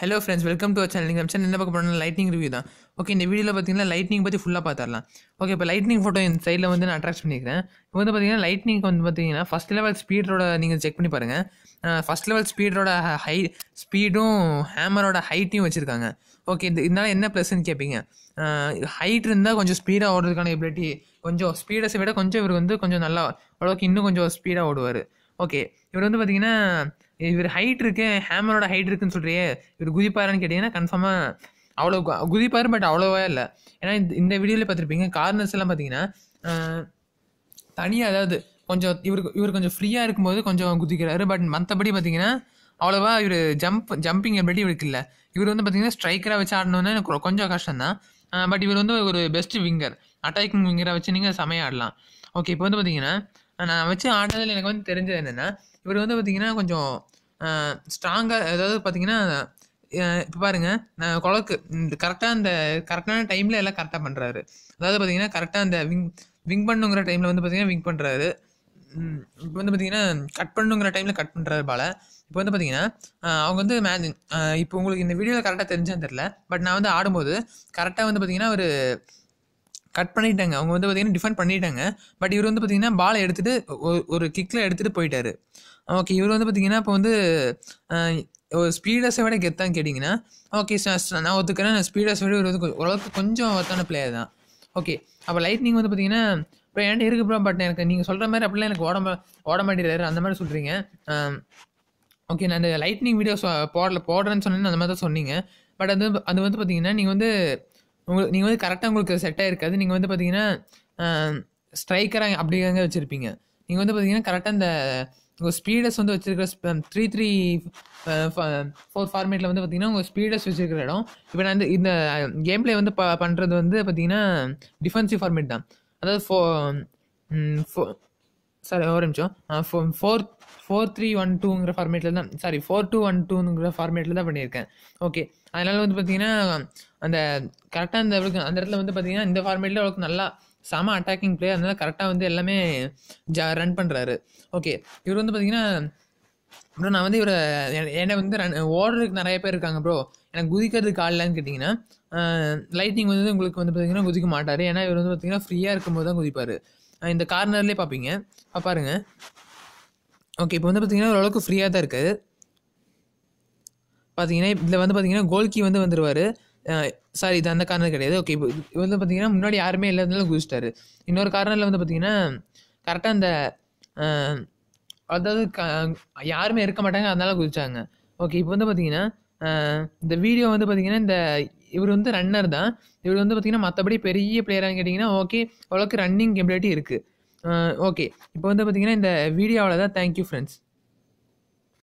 hello friends welcome to channel நீங்கள் channel என்ன பார்க்க போனால் லைட்னிங் ரிவ்யூ தான் ஓகே இந்த வீடியோவில் பார்த்தீங்கன்னா லைட்னிங் பற்றி ஃபுல்லாக பார்த்துடலாம் ஓகே இப்போ லைட்னிங் ஃபோட்டோ இந்த சைடில் வந்து நான் அட்ராக்ட் பண்ணிக்கிறேன் இப்போ வந்து பார்த்தீங்கன்னா லைட்னிங் வந்து பார்த்தீங்கன்னா ஃபஸ்ட் லெவல் ஸ்பீடோட நீங்கள் செக் பண்ணி பாருங்கள் ஃபஸ்ட் லெவல் ஸ்பீடோட ஹை ஸ்பீடும் ஹேமரோட ஹைட்டையும் வச்சுருக்காங்க ஓகே இந்த இதனால் என்ன ப்ளஸ்ன்னு கேட்பீங்க ஹைட் இருந்தால் கொஞ்சம் ஸ்பீடாக ஓடுறதுக்கான எபிலிட்டி கொஞ்சம் ஸ்பீடஸை விட கொஞ்சம் இவர் வந்து கொஞ்சம் நல்லா அளவுக்கு இன்னும் கொஞ்சம் ஸ்பீடாக ஓடுவார் ஓகே இவர் வந்து பார்த்தீங்கன்னா இவர் ஹைட் இருக்கு ஹேமரோட ஹைட் இருக்குன்னு சொல்கிறியே இவர் குதிப்பாருன்னு கேட்டீங்கன்னா கன்ஃபார்மாக அவ்வளோ குதிப்பார் பட் அவ்வளோவா இல்லை ஏன்னா இந்த வீடியோவில் பார்த்துருப்பீங்க கார்னர்ஸ் எல்லாம் பார்த்தீங்கன்னா தனியாக அதாவது கொஞ்சம் இவருக்கு இவர் கொஞ்சம் ஃப்ரீயாக இருக்கும்போது கொஞ்சம் குதிக்கிறாரு பட் மற்றபடி பார்த்தீங்கன்னா அவ்வளோவா இவர் ஜம்ப் ஜம்பிங் எப்படி இவருக்கு இல்லை இவர் வந்து பார்த்தீங்கன்னா ஸ்ட்ரைக்கராக வச்சு ஆடணும்னா எனக்கு கொஞ்சம் கஷ்டம் தான் பட் இவர் வந்து ஒரு பெஸ்ட் விங்கர் அட்டாக்கிங் விங்கராக வச்சு நீங்கள் சமையல் ஆடலாம் ஓகே இப்போ வந்து பார்த்தீங்கன்னா நான் வச்சு ஆடுறதுல எனக்கு வந்து தெரிஞ்சது என்னென்னா இவர் வந்து பார்த்தீங்கன்னா கொஞ்சம் ஸ்ட்ராங்காக அதாவது பார்த்தீங்கன்னா இப்போ பாருங்கள் நான் குழக்கு இந்த கரெக்டாக அந்த கரெக்டான டைமில் எல்லாம் கரெக்டாக பண்ணுறாரு அதாவது பார்த்தீங்கன்னா கரெக்டாக அந்த விங் விங் பண்ணுங்கிற டைமில் வந்து பார்த்திங்கன்னா விங் பண்ணுறாரு இப்போ வந்து பார்த்தீங்கன்னா கட் பண்ணுங்கிற டைமில் கட் பண்ணுறாரு பால இப்போ வந்து பார்த்திங்கன்னா அவங்க வந்து மேஜ் இப்போ உங்களுக்கு இந்த வீடியோவில் கரெக்டாக தெரிஞ்சான்னு தெரில பட் நான் வந்து ஆடும்போது கரெக்டாக வந்து பார்த்திங்கன்னா ஒரு கட் பண்ணிட்டாங்க அவங்க வந்து பார்த்தீங்கன்னா டிஃபெண்ட் பண்ணிட்டாங்க பட் இவர் வந்து பார்த்தீங்கன்னா பாலை எடுத்துகிட்டு ஒரு கிக்கில் எடுத்துகிட்டு போயிட்டாரு ஓகே இவர் வந்து பார்த்தீங்கன்னா இப்போ வந்து ஒரு ஸ்பீடர்ஸை விட கெத்தான் கேட்டிங்கன்னா ஓகே சார் நான் ஒத்துக்கிறேன் நான் ஸ்பீடர்ஸை விட வந்து ஓரளவுக்கு கொஞ்சம் ஒத்தான பிளேயர் தான் ஓகே அப்போ லைட்னிங் வந்து பார்த்தீங்கன்னா இப்போ என்கிட்ட இருக்கு ப்ரோ பட் எனக்கு நீங்கள் சொல்கிற மாதிரி அப்படிலாம் எனக்கு ஓட ஓட மாட்டேறாரு அந்த மாதிரி சொல்கிறீங்க ஓகே நான் அந்த லைட்னிங் வீடியோ போடல போடுறேன்னு சொன்னேன்னு அந்த மாதிரி தான் சொன்னீங்க பட் அது அது வந்து பார்த்தீங்கன்னா நீங்கள் வந்து உங்களுக்கு நீங்கள் வந்து கரெக்டாக உங்களுக்கு செட்டாக இருக்காது நீங்கள் வந்து பார்த்தீங்கன்னா ஸ்ட்ரைக்கராக அப்படிங்க வச்சுருப்பீங்க நீங்கள் வந்து um, uh, uh, பார்த்தீங்கன்னா கரெக்டாக இந்த உங்கள் ஸ்பீடஸ் வந்து வச்சுருக்கிற த்ரீ த்ரீ ஃபோர் ஃபார்மேட்டில் வந்து பார்த்தீங்கன்னா உங்கள் ஸ்பீடஸ் வச்சுருக்கிற இடம் இப்போ நான் இந்த இந்த கேம் பிளே வந்து ப பண்ணுறது வந்து பார்த்தீங்கன்னா டிஃபென்சிவ் ஃபார்மேட் தான் அதாவது ஃபோ சாரி ஒரு நிமிஷம் ஃபோர் ஃபோர் த்ரீ ஒன் டூங்கிற ஃபார்மேட்டில் தான் சாரி ஃபோர் டூ ஒன் டூங்கிற ஃபார்மேட்டில் தான் பண்ணியிருக்கேன் ஓகே அதனால் வந்து பார்த்தீங்கன்னா அந்த கரெக்டாக அந்த அந்த இடத்துல வந்து பார்த்தீங்கன்னா இந்த ஃபார்மேட்டில் அவளுக்கு நல்லா செம அட்டாக்கிங் பிளேயர் அதனால் கரெக்டாக வந்து எல்லாமே ஜா ரன் பண்ணுறாரு ஓகே இவர் வந்து பார்த்தீங்கன்னா ப்ரோ நான் வந்து இவரை என்னை வந்து ரன் ஓடுறதுக்கு நிறைய பேர் இருக்காங்க ப்ரோ எனக்கு குதிக்கிறதுக்கு ஆடலான்னு கேட்டிங்கன்னா லைட்டிங் வந்து உங்களுக்கு வந்து பார்த்தீங்கன்னா குதிக்க மாட்டார் ஏன்னா இவர் வந்து பார்த்தீங்கன்னா ஃப்ரீயாக இருக்கும்போது தான் குதிப்பார் இந்த கார்னர்லேயே பார்ப்பீங்க பாருங்கள் ஓகே இப்போ வந்து பார்த்தீங்கன்னா ஓரளவுக்கு ஃப்ரீயாக தான் இருக்குது பார்த்தீங்கன்னா இதில் வந்து பார்த்தீங்கன்னா கோல்கி வந்து வந்துடுவார் சாரி இது அந்த கார்னர் கிடையாது ஓகே இப்போ இது வந்து பார்த்தீங்கன்னா முன்னாடி யாருமே இல்லாதனால குதிச்சிட்டாரு இன்னொரு கார்னரில் வந்து பார்த்தீங்கன்னா கரெக்டாக அந்த அதாவது க யாருமே இருக்க மாட்டாங்க அதனால குதிச்சாங்க ஓகே இப்போ வந்து பார்த்தீங்கன்னா இந்த வீடியோ வந்து பார்த்தீங்கன்னா இந்த இவர் வந்து ரன்னர் தான் இவர் வந்து பார்த்திங்கன்னா மற்றபடி பெரிய பிளேயரானு கேட்டிங்கன்னா ஓகே அவ்வளோக்கு ரன்னிங் எபிலிட்டி இருக்குது ஓகே இப்போ வந்து பார்த்திங்கன்னா இந்த வீடியோவில் தான் தேங்க்யூ ஃப்ரெண்ட்ஸ்